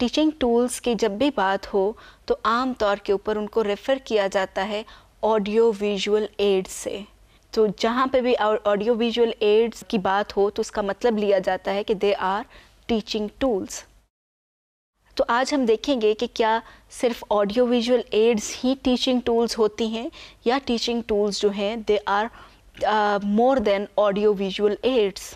Teaching tools की जब भी बात हो तो आम तौर के ऊपर उनको रेफ़र किया जाता है ऑडियो विजुअल एड्स से तो जहाँ पे भी ऑडियो विजुअल एड्स की बात हो तो उसका मतलब लिया जाता है कि दे आर टीचिंग टूल्स तो आज हम देखेंगे कि क्या सिर्फ ऑडियो विजुअल एड्स ही टीचिंग टूल्स होती हैं या टीचिंग टूल्स जो हैं they are more than audio visual aids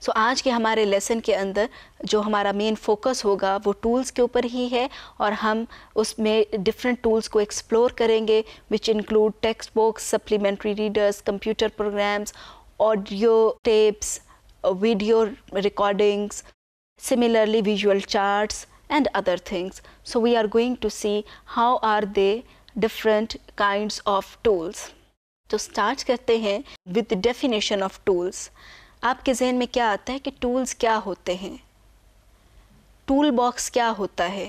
so so, आज के हमारे लेसन के अंदर जो हमारा मेन फोकस होगा वो टूल्स के ऊपर ही है और हम उसमें डिफरेंट टूल्स को एक्सप्लोर करेंगे which include text books supplementary readers computer programs audio tapes video recordings similarly visual charts and other things so we are going to see how are they different kind of tools तो start करते हैं with definition of tools आपके जहन में क्या आता है कि टूल्स क्या होते हैं टूल बॉक्स क्या होता है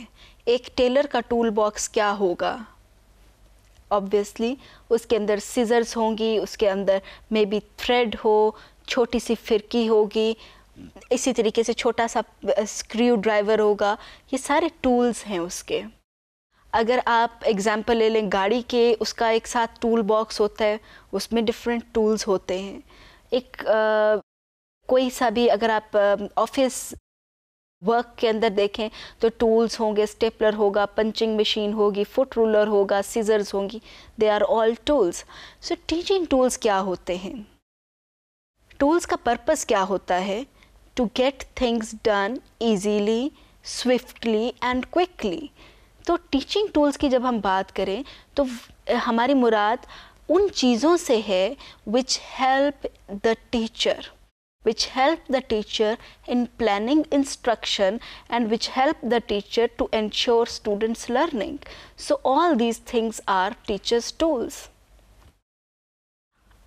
एक टेलर का टूल बॉक्स क्या होगा ऑब्वियसली उसके अंदर सीजर्स होंगी उसके अंदर मे बी थ्रेड हो छोटी सी फिरकी होगी इसी तरीके से छोटा सा स्क्रू ड्राइवर होगा ये सारे टूल्स हैं उसके अगर आप एग्ज़ाम्पल ले लें गाड़ी के उसका एक साथ टूल बॉक्स होता है उसमें डिफरेंट टूल्स होते हैं एक कोई सा भी अगर आप ऑफिस वर्क के अंदर देखें तो टूल्स होंगे स्टेपलर होगा पंचिंग मशीन होगी फुट रूलर होगा सीजर्स होंगी they are all tools so teaching tools क्या होते हैं टूल्स का पर्पस क्या होता है to get things done easily swiftly and quickly तो टीचिंग टूल्स की जब हम बात करें तो हमारी मुराद उन चीज़ों से है which help the teacher which help the teacher in planning instruction and which help the teacher to ensure students learning. So all these things are teachers tools.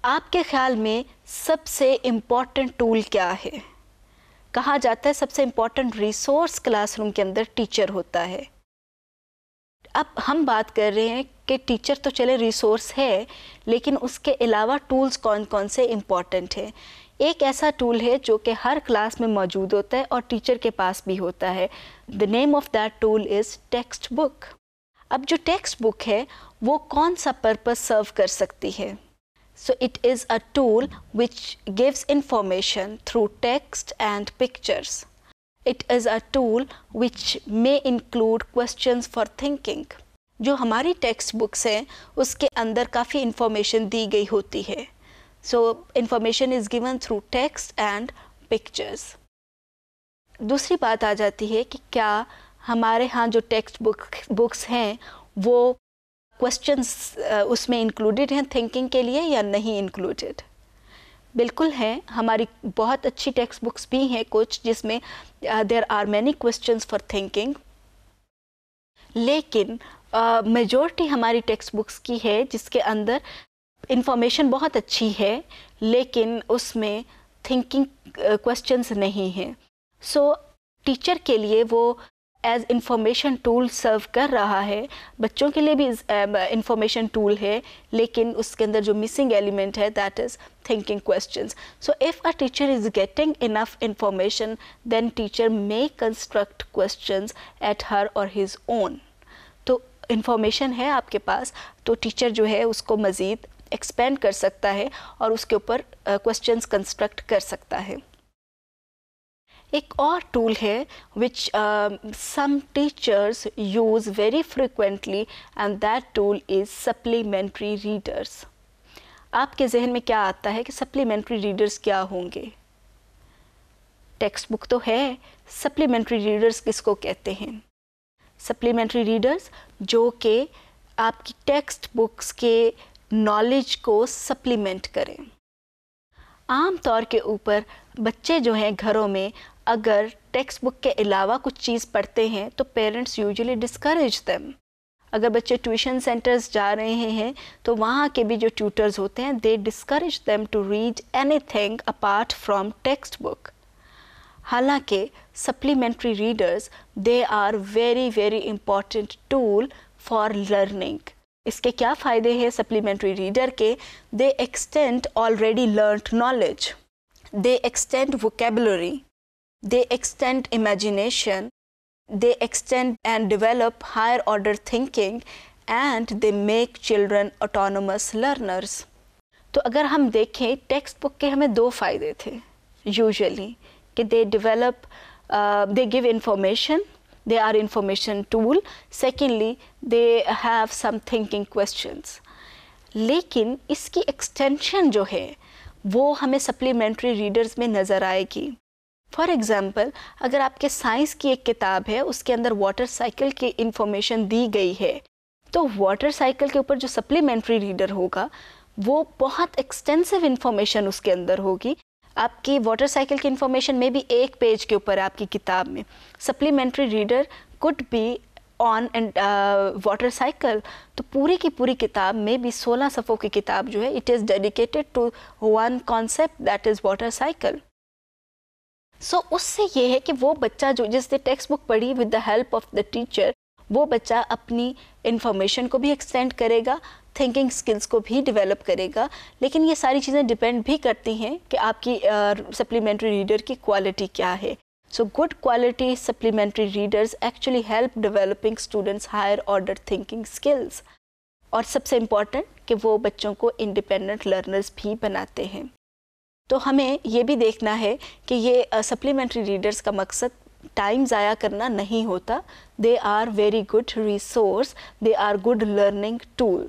आपके ख्याल में सबसे इम्पॉर्टेंट टूल क्या है कहा जाता है सबसे इम्पॉर्टेंट रिसोर्स क्लासरूम के अंदर टीचर होता है अब हम बात कर रहे हैं कि टीचर तो चले रिसोर्स है लेकिन उसके अलावा टूल्स कौन कौन से इम्पॉर्टेंट हैं एक ऐसा टूल है जो कि हर क्लास में मौजूद होता है और टीचर के पास भी होता है the name of that tool is text book अब जो टेक्स्ट बुक है वो कौन सा पर्पस सर्व कर सकती है so it is a tool which gives information through text and pictures it is a tool which may include question for thinking जो हमारी टेक्स्ट बुक्स हैं उसके अंदर काफ़ी इंफॉर्मेशन दी गई होती है So information is given through text and pictures. दूसरी बात आ जाती है कि क्या हमारे यहाँ जो टेक्स्ट बुक बुक्स हैं वो क्वेश्चंस उसमें इंक्लूडेड हैं थिंकिंग के लिए या नहीं इंक्लूडेड बिल्कुल हैं हमारी बहुत अच्छी टेक्स्ट बुक्स भी हैं कुछ जिसमें there are many question for thinking लेकिन मेजोरिटी uh, हमारी टेक्स्ट बुक्स की है जिसके अंदर इन्फॉर्मेशन बहुत अच्छी है लेकिन उसमें थिंकिंग क्वेश्चंस uh, नहीं हैं सो so, टीचर के लिए वो एज इंफॉर्मेशन टूल सर्व कर रहा है बच्चों के लिए भी इंफॉर्मेशन um, टूल है लेकिन उसके अंदर जो मिसिंग एलिमेंट है that is thinking question so if a teacher is getting enough information then teacher may construct question at her or his own तो इन्फॉर्मेशन है आपके पास तो टीचर जो है उसको मज़ीद एक्सपेंड कर सकता है और उसके ऊपर क्वेश्चन कंस्ट्रक्ट कर सकता है एक और टूल है which some teachers use very frequently and that tool is supplementary readers आपके जहन में क्या आता है कि सप्लीमेंट्री रीडर्स क्या होंगे टेक्स्ट बुक तो है सप्लीमेंट्री रीडर्स किसको कहते हैं सप्लीमेंट्री रीडर्स जो कि आपकी टेक्स्ट बुक्स के नॉलेज को सप्लीमेंट करें आम तौर के ऊपर बच्चे जो हैं घरों में अगर टेक्स्ट बुक के अलावा कुछ चीज़ पढ़ते हैं तो पेरेंट्स यूजुअली डिस्करेज दैम अगर बच्चे ट्यूशन सेंटर्स जा रहे हैं तो वहाँ के भी जो ट्यूटर्स होते हैं they discourage them to read anything apart from text book हालांकि supplementary readers they are very very important tool for learning इसके क्या फ़ायदे हैं सप्लीमेंट्री रीडर के they extend already learned knowledge they extend vocabulary they extend imagination they extend and develop higher order thinking and they make children autonomous learners तो अगर हम देखें text book के हमें दो फ़ायदे थे यूजली कि they develop they give information they are information tool secondly they have some thinking questions लेकिन इसकी एक्सटेंशन जो है वो हमें सप्लीमेंट्री रीडर्स में नज़र आएगी फॉर एग्ज़ाम्पल अगर आपके साइंस की एक किताब है उसके अंदर वाटर साइकिल की इन्फॉर्मेशन दी गई है तो वाटर साइकिल के ऊपर जो सप्लीमेंट्री रीडर होगा वो बहुत एक्सटेंसिव इन्फॉर्मेशन उसके अंदर होगी आपकी वाटर साइकिल की इन्फॉर्मेशन में भी एक पेज के ऊपर आपकी किताब में supplementary reader could be on and water cycle तो पूरी की पूरी किताब में भी 16 सफ़ों की किताब जो है it is dedicated to one concept that is water cycle so उससे ये है कि वो बच्चा जो जिसने टेक्स्ट बुक पढ़ी with the help of the teacher वो बच्चा अपनी इन्फॉर्मेशन को भी एक्सटेंड करेगा थिंकिंग स्किल्स को भी डेवलप करेगा लेकिन ये सारी चीज़ें डिपेंड भी करती हैं कि आपकी सप्लीमेंट्री uh, रीडर की क्वालिटी क्या है so good quality supplementary readers actually help developing students higher order thinking skills और सबसे इम्पॉर्टेंट कि वो बच्चों को इंडिपेंडेंट लर्नर्स भी बनाते हैं तो हमें ये भी देखना है कि ये सप्लीमेंट्री रीडर्स का मकसद टाइम ज़ाया करना नहीं होता they are very good resource they are good learning tool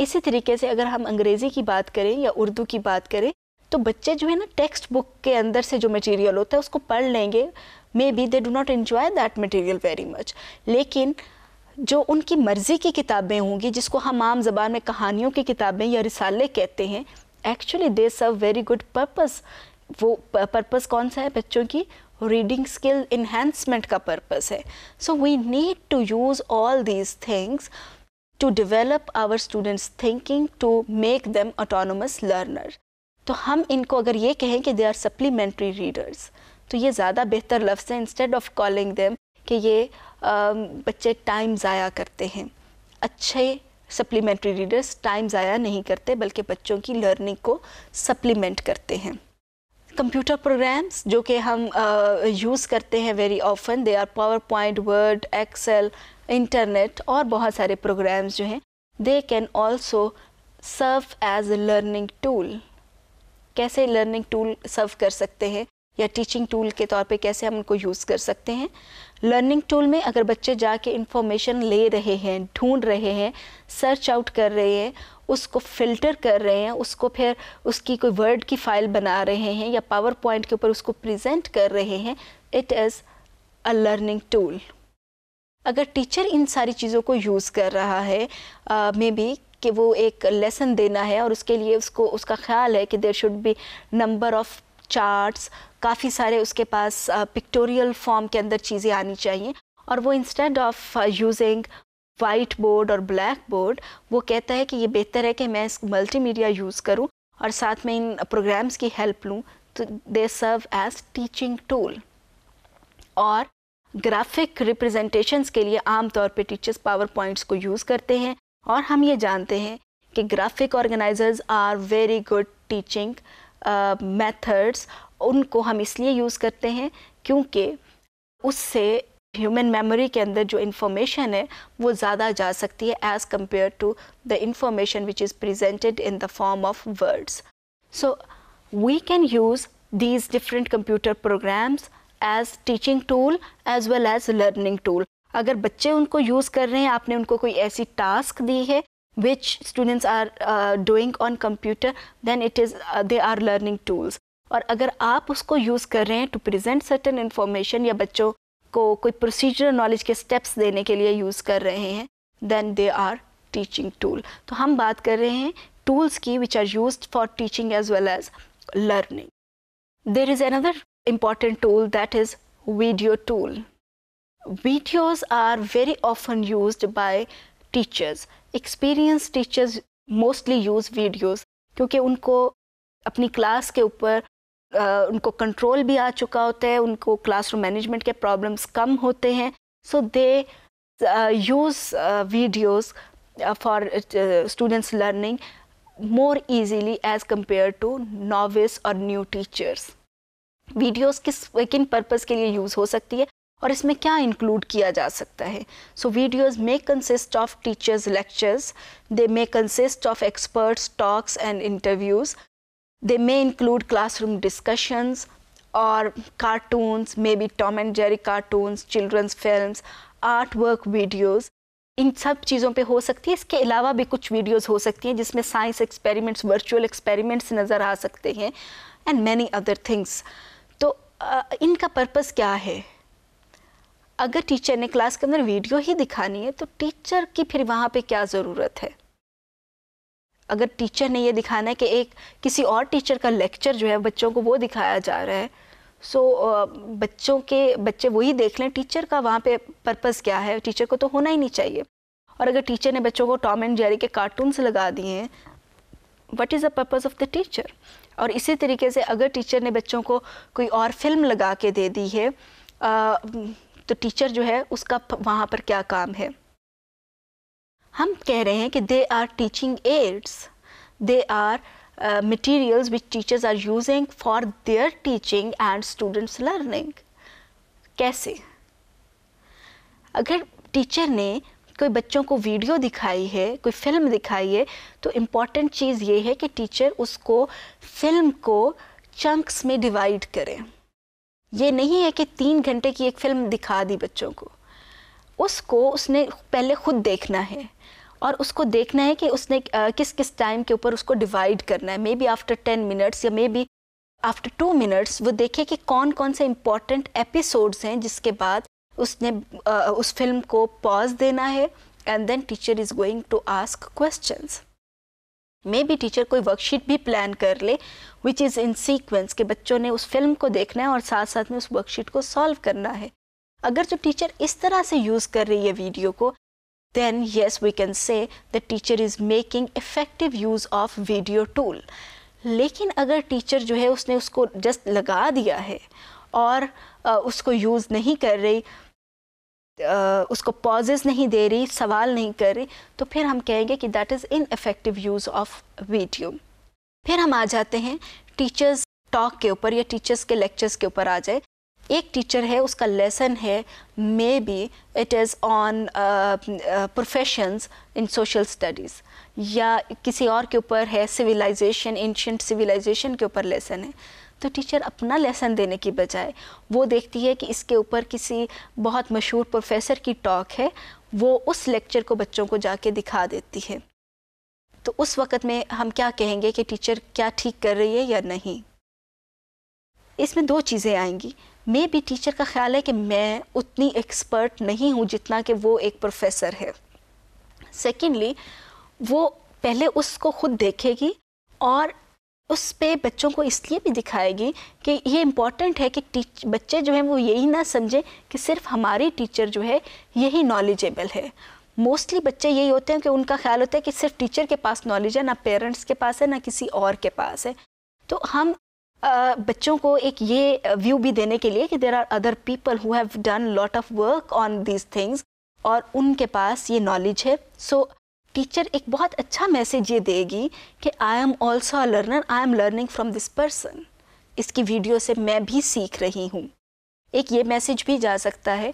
इसी तरीके से अगर हम अंग्रेज़ी की बात करें या उर्दू की बात करें तो बच्चे जो है ना टेक्स्ट बुक के अंदर से जो मटेरियल होता है उसको पढ़ लेंगे maybe they do not enjoy that material very much लेकिन जो उनकी मर्ज़ी की किताबें होंगी जिसको हम आम जबान में कहानियों की किताबें या रिसाले कहते हैं actually they serve very good purpose वो पर्पज़ कौन सा है बच्चों की रीडिंग स्किल इन्हेंसमेंट का पर्पस है so we need to use all these things to develop our students thinking to make them autonomous learner तो हम इनको अगर ये कहें कि दे आर सप्लीमेंट्री रीडर्स तो ये ज़्यादा बेहतर लफ्स हैं इंस्टेड ऑफ कॉलिंग दैम कि ये बच्चे टाइम ज़ाया करते हैं अच्छे सप्लीमेंट्री रीडर्स टाइम ज़ाया नहीं करते बल्कि बच्चों की लर्निंग को सप्लीमेंट करते हैं कंप्यूटर प्रोग्राम्स जो कि हम यूज़ करते हैं very often they are power point word excel internet और बहुत सारे प्रोग्राम्स जो हैं they can also serve as a learning tool कैसे लर्निंग टूल सर्व कर सकते हैं या टीचिंग टूल के तौर पे कैसे हम उनको यूज़ कर सकते हैं लर्निंग टूल में अगर बच्चे जाके इंफॉर्मेशन ले रहे हैं ढूंढ रहे हैं सर्च आउट कर रहे हैं उसको फिल्टर कर रहे हैं उसको फिर उसकी कोई वर्ड की फाइल बना रहे हैं या पावर पॉइंट के ऊपर उसको प्रेजेंट कर रहे हैं it is a learning tool अगर टीचर इन सारी चीज़ों को यूज़ कर रहा है मे बी कि वो एक लेसन देना है और उसके लिए उसको उसका ख्याल है कि there should be number of charts काफ़ी सारे उसके पास पिक्टोरियल फॉर्म के अंदर चीज़ें आनी चाहिए और वो instead of using white board और ब्लैक बोर्ड वो कहता है कि ये बेहतर है कि मैं इस मल्टीमीडिया यूज़ करूँ और साथ में इन प्रोग्राम्स की हेल्प लूँ तो they serve as teaching tool और ग्राफिक रिप्रेजेंटेशंस के लिए आमतौर पे टीचर्स पावर पॉइंट्स को यूज़ करते हैं और हम ये जानते हैं कि graphic organizers are very good teaching methods उनको हम इसलिए यूज़ करते हैं क्योंकि उससे ह्यूमन मेमोरी के अंदर जो इंफॉर्मेशन है वो ज़्यादा जा सकती है as compare to the information which is presented in the form of words so we can use these different computer programs as teaching tool as well as learning tool अगर बच्चे उनको यूज़ कर रहे हैं आपने उनको कोई ऐसी टास्क दी है which students are uh, doing on computer then it is uh, they are learning tools और अगर आप उसको यूज़ कर रहे हैं टू प्रेजेंट सर्टन इन्फॉर्मेशन या बच्चों को कोई प्रोसीजर नॉलेज के स्टेप्स देने के लिए यूज़ कर रहे हैं then they are teaching tool तो हम बात कर रहे हैं टूल्स की which are use for teaching as well as learning there is another important tool that is video tool videos are very often use by teachers experience teachers mostly use videos क्योंकि उनको अपनी class के ऊपर उनको control भी आ चुका होता है उनको क्लासरूम मैनेजमेंट के प्रॉब्लम्स कम होते हैं so they use videos for students learning more easily as compare to novice और न्यू टीचर्स वीडियोस किस किन पर्पज़ के लिए यूज़ हो सकती है और इसमें क्या इंक्लूड किया जा सकता है so videos may consist of teachers lectures they may consist of experts talks and interviews they may class room discussions और cartoons may be Tom and Jerry cartoons children's film art work videos इन सब चीज़ों पे हो सकती है इसके अलावा भी कुछ वीडियोस हो सकती हैं जिसमें साइंस एक्सपेरिमेंट्स वर्चुअल एक्सपेरिमेंट्स नज़र आ सकते हैं एंड मैनी अदर थिंग्स तो आ, इनका पर्पस क्या है अगर टीचर ने क्लास के अंदर वीडियो ही दिखानी है तो टीचर की फिर वहाँ पे क्या ज़रूरत है अगर टीचर ने ये दिखाना है कि एक किसी और टीचर का लेक्चर जो है बच्चों को वो दिखाया जा रहा है सो so, बच्चों के बच्चे वही देख लें टीचर का वहाँ पे पर्पस क्या है टीचर को तो होना ही नहीं चाहिए और अगर टीचर ने बच्चों को टॉम एंड जेरी के कार्टून्स लगा दिए हैं what is the purpose of the teacher और इसी तरीके से अगर टीचर ने बच्चों को कोई और फिल्म लगा के दे दी है आ, तो टीचर जो है उसका वहाँ पर क्या काम है हम कह रहे हैं कि they are teaching aids they are materials which teachers are using for their teaching and students learning कैसे अगर टीचर ने कोई बच्चों को वीडियो दिखाई है कोई फिल्म दिखाई है तो इम्पॉर्टेंट चीज़ ये है कि टीचर उसको फिल्म को चंक्स में डिवाइड करें ये नहीं है कि तीन घंटे की एक फिल्म दिखा दी बच्चों को उसको उसने पहले खुद देखना है और उसको देखना है कि उसने किस किस टाइम के ऊपर उसको डिवाइड करना है maybe after ten minutes या maybe after two minutes वो देखे कि कौन कौन से इम्पॉर्टेंट एपिसोड्स हैं जिसके बाद उसने उस फिल्म को पॉज देना है and then teacher is going to ask questions मे भी टीचर कोई वर्कशीट भी प्लान कर ले विच इज़ इन सीक्वेंस के बच्चों ने उस फिल्म को देखना है और साथ साथ में उस वर्कशीट को सॉल्व करना है अगर जो टीचर इस तरह से यूज़ कर रही है वीडियो को then yes we can say the teacher is making effective use of video tool लेकिन अगर टीचर जो है उसने उसको जस्ट लगा दिया है और उसको यूज़ नहीं कर रही उसको पॉजेज नहीं दे रही सवाल नहीं कर रही तो फिर हम कहेंगे कि that is ineffective use of video फिर हम आ जाते हैं टीचर्स टॉक के ऊपर या टीचर्स के लेक्चर्स के ऊपर आ जाए एक टीचर है उसका लेसन है maybe it is on professions in social studies या किसी और के ऊपर है सिविलाइजेशन एंशंट सिविलाइजेशन के ऊपर लेसन है तो टीचर अपना लेसन देने की बजाय वो देखती है कि इसके ऊपर किसी बहुत मशहूर प्रोफेसर की टॉक है वो उस लेक्चर को बच्चों को जाके दिखा देती है तो उस वक़्त में हम क्या कहेंगे कि टीचर क्या ठीक कर रही है या नहीं इसमें दो चीज़ें आएंगी मे भी टीचर का ख्याल है कि मैं उतनी एक्सपर्ट नहीं हूँ जितना कि वो एक प्रोफेसर है सेकेंडली वो पहले उसको खुद देखेगी और उस पर बच्चों को इसलिए भी दिखाएगी कि ये इम्पॉर्टेंट है कि टीच बच्चे जो हैं वो यही ना समझें कि सिर्फ हमारी टीचर जो है यही नॉलेजेबल है मोस्टली बच्चे यही होते हैं कि उनका ख्याल होता है कि सिर्फ टीचर के पास नॉलेज है ना पेरेंट्स के पास है ना किसी और के पास है तो हम बच्चों को एक ये व्यू भी देने के लिए कि there are other people who have done lot of work on these things और उनके पास ये नॉलेज है सो so, टीचर एक बहुत अच्छा मैसेज ये देगी कि I am also a learner I am learning from this person इसकी वीडियो से मैं भी सीख रही हूँ एक ये मैसेज भी जा सकता है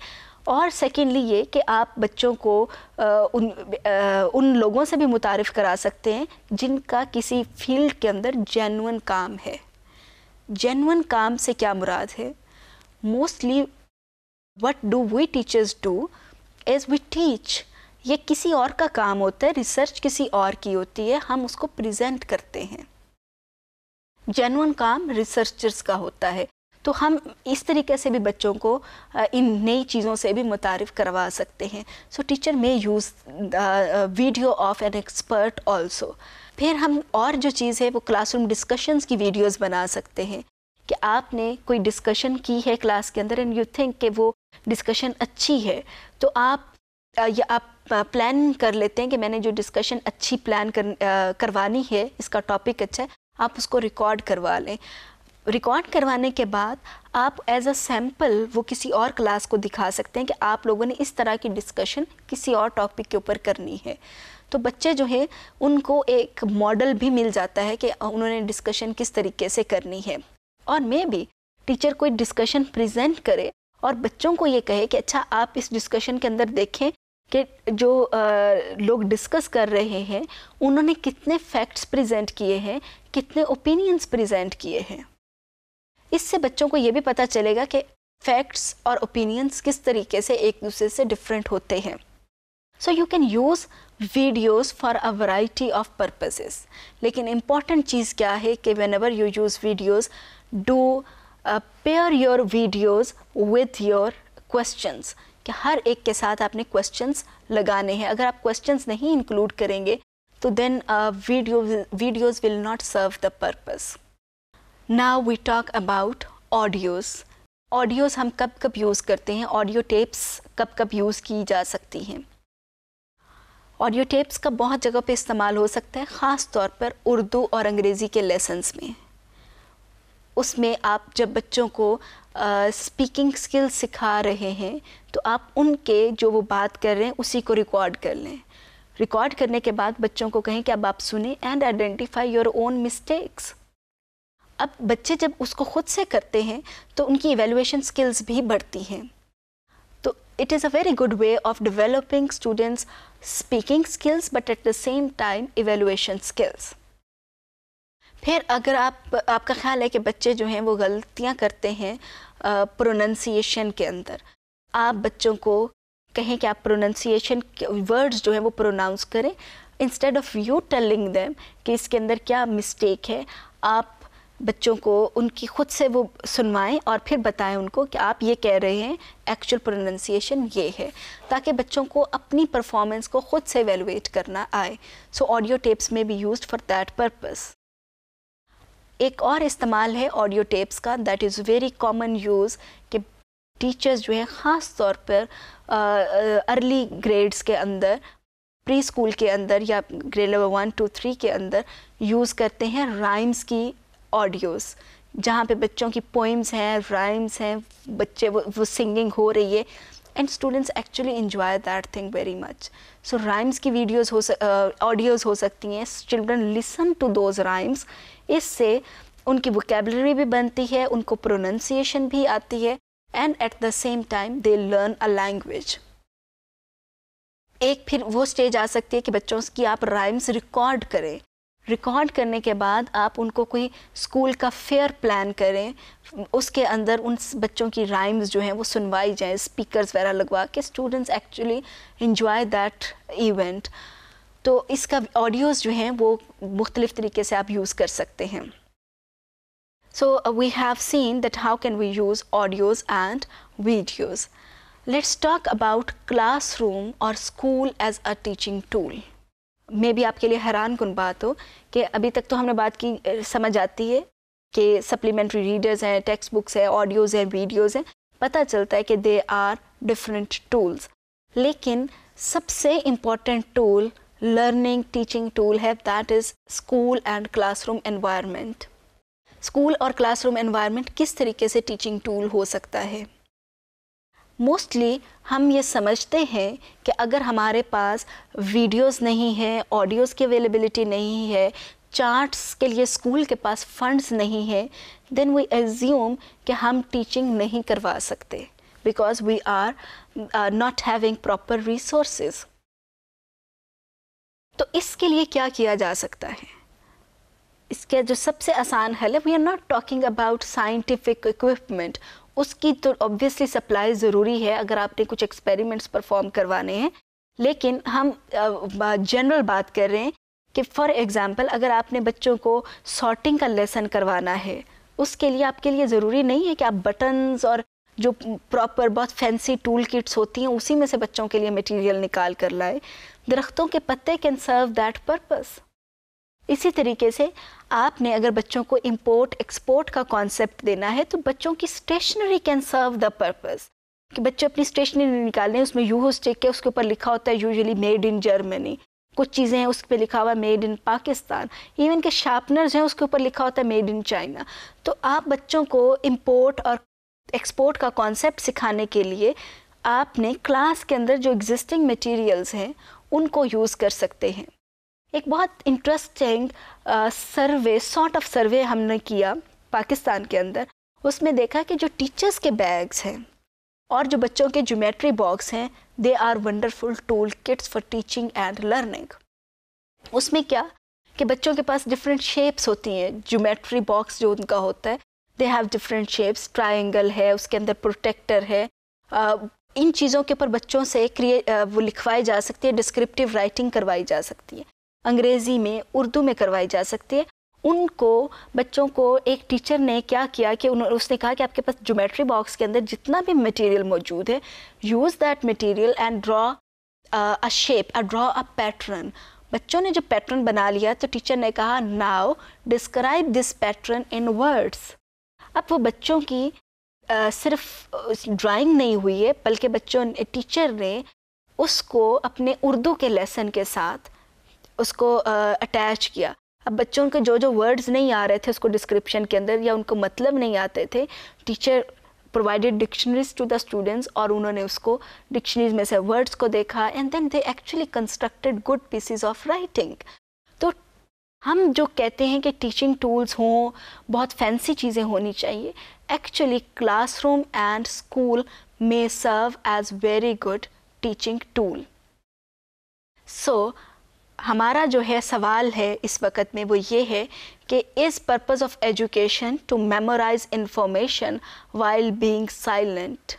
और सेकेंडली ये कि आप बच्चों को आ, उन आ, उन लोगों से भी मुतारफ़ करा सकते हैं जिनका किसी फील्ड के अंदर जेनुअन काम है जेनुअन काम से क्या मुराद है mostly what do we teachers do as we teach ये किसी और का काम होता है रिसर्च किसी और की होती है हम उसको प्रेजेंट करते हैं जेनवन काम रिसर्चर्स का होता है तो हम इस तरीके से भी बच्चों को इन नई चीज़ों से भी मुतारफ़ करवा सकते हैं so teacher may use video of an expert also फिर हम और जो चीज़ है वो क्लासरूम डिस्कशंस की वीडियोस बना सकते हैं कि आपने कोई डिस्कशन की है क्लास के अंदर एंड यू थिंक कि वो डिस्कशन अच्छी है तो आप या आप प्लान कर लेते हैं कि मैंने जो डिस्कशन अच्छी प्लान कर, करवानी है इसका टॉपिक अच्छा है आप उसको रिकॉर्ड करवा लें रिकॉर्ड करवाने के बाद आप एज अ सैम्पल वो किसी और क्लास को दिखा सकते हैं कि आप लोगों ने इस तरह की डिस्कशन किसी और टॉपिक के ऊपर करनी है तो बच्चे जो हैं उनको एक मॉडल भी मिल जाता है कि उन्होंने डिस्कशन किस तरीके से करनी है और मे भी टीचर कोई डिस्कशन प्रेजेंट करे और बच्चों को ये कहे कि अच्छा आप इस डिस्कशन के अंदर देखें कि जो आ, लोग डिस्कस कर रहे हैं उन्होंने कितने फैक्ट्स प्रेजेंट किए हैं कितने ओपिनियंस प्रेजेंट किए हैं इससे बच्चों को ये भी पता चलेगा कि फैक्ट्स और ओपिनियंस किस तरीके से एक दूसरे से डिफरेंट होते हैं so you can use videos for a variety of purposes लेकिन इम्पॉर्टेंट चीज़ क्या है कि whenever you use videos do pair your videos with your questions कि हर एक के साथ आपने क्वेश्चंस लगाने हैं अगर आप क्वेश्चंस नहीं इंक्लूड करेंगे तो then videos will not serve the purpose now we talk about audios audios हम कब कब यूज़ करते हैं ऑडियो टेप्स कब कब यूज़ की जा सकती हैं ऑडियो टेप्स का बहुत जगह पे इस्तेमाल हो सकता है ख़ास तौर पर उर्दू और अंग्रेज़ी के लेसन्स में उसमें आप जब बच्चों को स्पीकिंग स्किल सिखा रहे हैं तो आप उनके जो वो बात कर रहे हैं उसी को रिकॉर्ड कर लें रिकॉर्ड करने के बाद बच्चों को कहें कि अब आप सुने and identify your own mistakes अब बच्चे जब उसको खुद से करते हैं तो उनकी इवेलुएशन स्किल्स भी बढ़ती हैं तो it is a very good way of developing students speaking skills but at the same time evaluation skills फिर अगर आप आपका ख्याल है कि बच्चे जो हैं वो गलतियाँ करते हैं प्रोनंसिएशन के अंदर आप बच्चों को कहें कि आप प्रोनंसिएशन वर्ड्स जो हैं वो प्रोनाउंस करें instead of you telling them कि इसके अंदर क्या मिस्टेक है आप बच्चों को उनकी खुद से वो सुनवाएं और फिर बताएं उनको कि आप ये कह रहे हैं एक्चुअल प्रोनंसिएशन ये है ताकि बच्चों को अपनी परफॉर्मेंस को खुद से एवेलुएट करना आए so audio tapes may be use for that purpose एक और इस्तेमाल है ऑडियो टेप्स का that is very common use कि टीचर्स जो है ख़ास तौर पर अर्ली ग्रेड्स के अंदर प्री स्कूल के अंदर या grade level one two three के अंदर यूज़ करते हैं राइम्स की ऑडियोज़ जहाँ पे बच्चों की पोइम्स हैं राइम्स हैं बच्चे वो वो सिंगिंग हो रही है and students actually enjoy that thing very much so rhymes की वीडियोज़ हो ऑडियोज़ uh, हो सकती हैं children listen to those rhymes इससे उनकी वोकेबलरी भी बनती है उनको प्रोनंसिएशन भी आती है and at the same time they learn a language एक फिर वो स्टेज आ सकती है कि बच्चों की आप राइम्स रिकॉर्ड करें रिकॉर्ड करने के बाद आप उनको कोई स्कूल का फेयर प्लान करें उसके अंदर उन बच्चों की राइम्स जो हैं वो सुनवाई जाएँ स्पीकर्स वगैरह लगवा के students actually enjoy that event तो इसका ऑडियोज़ जो हैं वो मुख्तलिफ़ तरीके से आप यूज़ कर सकते हैं so we have seen that how can we use audios and videos let's talk about class room और school as a teaching tool मे भी आपके लिए हैरान कन बात हो कि अभी तक तो हमने बात की समझ आती है कि सप्लीमेंट्री रीडर्स हैं टेक्स्ट बुक्स हैं ऑडियोज़ हैं वीडियोज़ हैं पता चलता है कि दे आर डिफरेंट टूल्स लेकिन सबसे important tool learning teaching tool है that is school and classroom environment school और क्लासरूम एनवायरनमेंट किस तरीके से टीचिंग टूल हो सकता है मोस्टली हम ये समझते हैं कि अगर हमारे पास वीडियोस नहीं है ऑडियोस की अवेलेबिलिटी नहीं है चार्ट्स के लिए स्कूल के पास फंड्स नहीं है देन वी एज्यूम कि हम टीचिंग नहीं करवा सकते because we are not having proper resources तो इसके लिए क्या किया जा सकता है इसके जो सबसे आसान हल है we are not talking about scientific equipment उसकी तो ऑब्वियसली सप्लाई ज़रूरी है अगर आपने कुछ एक्सपेरिमेंट्स परफॉर्म करवाने हैं लेकिन हम जनरल बात कर रहे हैं कि फॉर एग्जांपल अगर आपने बच्चों को सॉर्टिंग का लेसन करवाना है उसके लिए आपके लिए ज़रूरी नहीं है कि आप बटन्स और जो प्रॉपर बहुत फैंसी टूल किट्स होती हैं उसी में से बच्चों के लिए मटेरियल निकाल कर लाए दरख्तों के पत्ते कैन सर्व दैट पर्पज़ इसी तरीके से आपने अगर बच्चों को इम्पोर्ट एक्सपोर्ट का कॉन्सेप्ट देना है तो बच्चों की stationery can serve the purpose कि बच्चे अपनी स्टेशनरी निकाल लें उसमें यू हो स्टेक है उसके ऊपर लिखा होता है यूजली मेड इन जर्मनी कुछ चीज़ें हैं उस पर लिखा हुआ मेड इन पाकिस्तान इवन के शार्पनर्स हैं उसके ऊपर लिखा होता है मेड इन चाइना तो आप बच्चों को इम्पोर्ट और एक्सपोर्ट का कॉन्सेप्ट सिखाने के लिए आपने क्लास के अंदर जो एग्जिस्टिंग मटेरियल्स हैं उनको यूज़ कर सकते हैं एक बहुत interesting survey sort of survey हमने किया पाकिस्तान के अंदर उसमें देखा कि जो टीचर्स के बैग्स हैं और जो बच्चों के जोमेट्री बॉक्स हैं they are wonderful tool kits for teaching and learning उसमें क्या कि बच्चों के पास डिफरेंट शेप्स होती हैं जोमेट्री बॉक्स जो उनका होता है they have different shapes triangle है उसके अंदर प्रोटेक्टर है uh, इन चीज़ों के ऊपर बच्चों से क्रिए uh, वो लिखवाई जा सकती है डिस्क्रिप्टिव राइटिंग करवाई जा सकती है अंग्रेज़ी में उर्दू में करवाई जा सकती है उनको बच्चों को एक टीचर ने क्या किया कि उन्होंने उसने कहा कि आपके पास ज्योमेट्री बॉक्स के अंदर जितना भी मटेरियल मौजूद है use that material and draw a shape a draw a pattern बच्चों ने जब पैटर्न बना लिया तो टीचर ने कहा now describe this pattern in words अब वो बच्चों की Uh, सिर्फ ड्राइंग नहीं हुई है बल्कि बच्चों टीचर ने उसको अपने उर्दू के लेसन के साथ उसको अटैच किया अब बच्चों के जो जो वर्ड्स नहीं आ रहे थे उसको डिस्क्रिप्शन के अंदर या उनको मतलब नहीं आते थे teacher provided dictionaries to the students और उन्होंने उसको डिक्शनरीज में से वर्ड्स को देखा and then they actually constructed good pieces of writing तो हम जो कहते हैं कि टीचिंग टूल्स हों बहुत फैंसी चीज़ें होनी चाहिए actually classroom and school may serve as very good teaching tool so हमारा जो है सवाल है इस वक्त में वो ये है कि is purpose of education to memorize information while being silent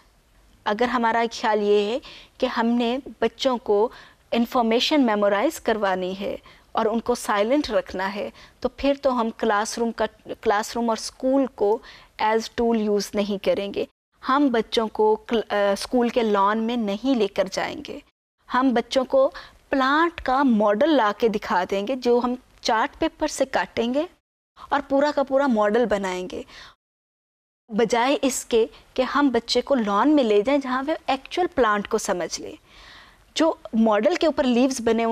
अगर हमारा ख्याल ये है कि हमने बच्चों को इंफॉर्मेशन मेमोराइज करवानी है और उनको साइलेंट रखना है तो फिर तो हम क्लासरूम का क्लासरूम और स्कूल को एज़ टूल यूज़ नहीं करेंगे हम बच्चों को स्कूल के लॉन में नहीं लेकर जाएंगे हम बच्चों को प्लांट का मॉडल ला के दिखा देंगे जो हम चार्ट पेपर से काटेंगे और पूरा का पूरा मॉडल बनाएंगे बजाय इसके कि हम बच्चे को लॉन में ले जाएं जहाँ वे एक्चुअल प्लांट को समझ लें जो मॉडल के ऊपर लीव्स बने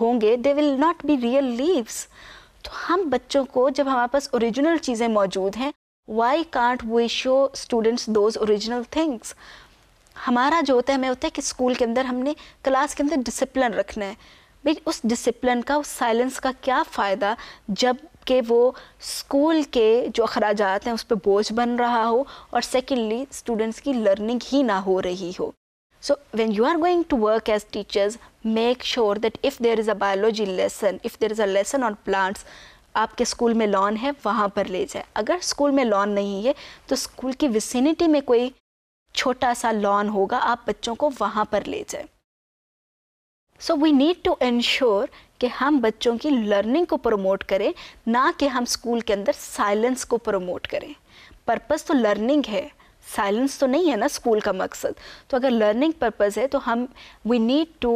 होंगे they will not be real leaves तो हम बच्चों को जब हमारे पास ओरिजिनल चीज़ें मौजूद हैं why can't we show students those original things हमारा जो होता है हमें होता है कि स्कूल के अंदर हमने क्लास के अंदर डिसिप्लिन रखना है भाई उस डिसिप्लिन का उस साइलेंस का क्या फ़ायदा जब के वो स्कूल के जो अखराज हैं उस पर बोझ बन रहा हो और सेकेंडली स्टूडेंट्स की लर्निंग ही ना हो रही हो so when you are going to work as teachers make sure that if there is a biology lesson if there is a lesson on plants आपके स्कूल में लॉन है वहाँ पर ले जाए अगर स्कूल में लॉन नहीं है तो स्कूल की विसिनिटी में कोई छोटा सा लॉन होगा आप बच्चों को वहाँ पर ले जाए so we need to ensure कि हम बच्चों की लर्निंग को प्रमोट करें ना कि हम स्कूल के अंदर साइलेंस को प्रमोट करें पर्पस तो लर्निंग है साइलेंस तो नहीं है ना स्कूल का मकसद तो अगर लर्निंग पर्पज़ है तो हम we need to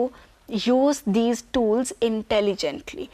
use these tools intelligently